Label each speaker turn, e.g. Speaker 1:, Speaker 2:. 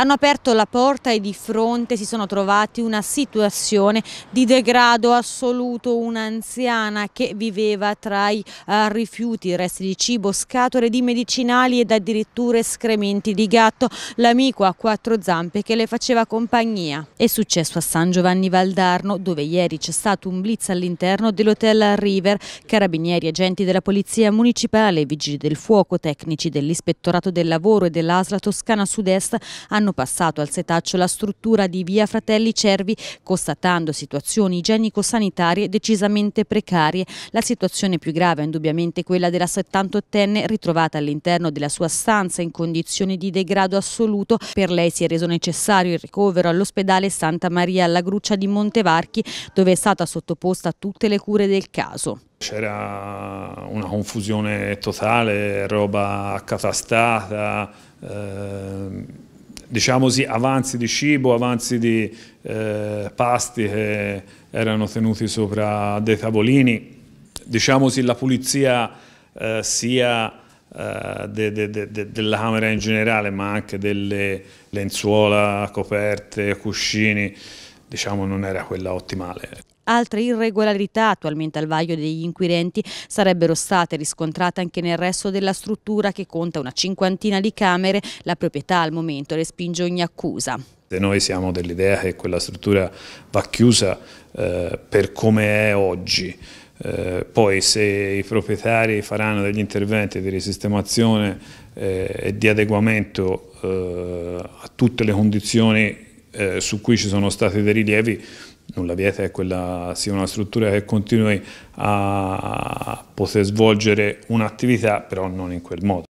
Speaker 1: hanno aperto la porta e di fronte si sono trovati una situazione di degrado assoluto, un'anziana che viveva tra i uh, rifiuti, resti di cibo, scatole di medicinali ed addirittura escrementi di gatto, l'amico a quattro zampe che le faceva compagnia. È successo a San Giovanni Valdarno dove ieri c'è stato un blitz all'interno dell'hotel River, carabinieri, agenti della polizia municipale, vigili del fuoco, tecnici dell'ispettorato del lavoro e dell'Asla Toscana Sud-Est hanno hanno passato al setaccio la struttura di via Fratelli Cervi, constatando situazioni igienico-sanitarie decisamente precarie. La situazione più grave è indubbiamente quella della 78enne ritrovata all'interno della sua stanza in condizioni di degrado assoluto. Per lei si è reso necessario il ricovero all'ospedale Santa Maria alla Gruccia di Montevarchi, dove è stata sottoposta a tutte le cure del caso.
Speaker 2: C'era una confusione totale, roba accatastata, ehm diciamo così, avanzi di cibo, avanzi di eh, pasti che erano tenuti sopra dei tavolini. Diciamo così, la pulizia eh, sia eh, de, de, de, della camera in generale, ma anche delle lenzuola, coperte, cuscini, diciamo non era quella ottimale.
Speaker 1: Altre irregolarità attualmente al vaglio degli inquirenti sarebbero state riscontrate anche nel resto della struttura che conta una cinquantina di camere, la proprietà al momento respinge ogni accusa.
Speaker 2: Se noi siamo dell'idea che quella struttura va chiusa eh, per come è oggi, eh, poi se i proprietari faranno degli interventi di risistemazione eh, e di adeguamento eh, a tutte le condizioni eh, su cui ci sono stati dei rilievi, nulla dieta è quella sia una struttura che continui a poter svolgere un'attività però non in quel modo.